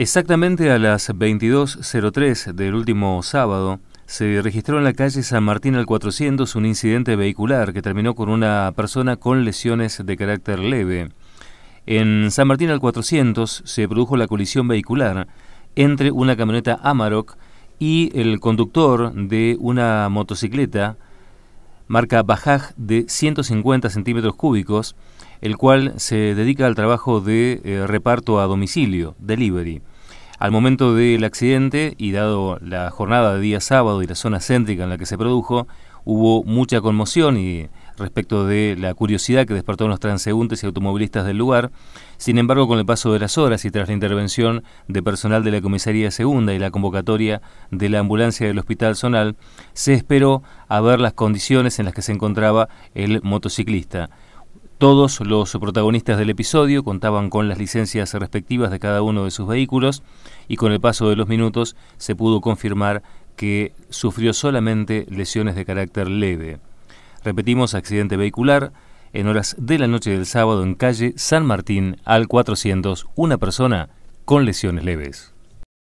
Exactamente a las 22.03 del último sábado, se registró en la calle San Martín al 400 un incidente vehicular que terminó con una persona con lesiones de carácter leve. En San Martín al 400 se produjo la colisión vehicular entre una camioneta Amarok y el conductor de una motocicleta marca Bajaj de 150 centímetros cúbicos el cual se dedica al trabajo de eh, reparto a domicilio, delivery. Al momento del accidente y dado la jornada de día sábado y la zona céntrica en la que se produjo, hubo mucha conmoción y respecto de la curiosidad que despertaron los transeúntes y automovilistas del lugar. Sin embargo, con el paso de las horas y tras la intervención de personal de la comisaría segunda y la convocatoria de la ambulancia del hospital zonal, se esperó a ver las condiciones en las que se encontraba el motociclista. Todos los protagonistas del episodio contaban con las licencias respectivas de cada uno de sus vehículos y con el paso de los minutos se pudo confirmar que sufrió solamente lesiones de carácter leve. Repetimos, accidente vehicular, en horas de la noche del sábado en calle San Martín al 400, una persona con lesiones leves.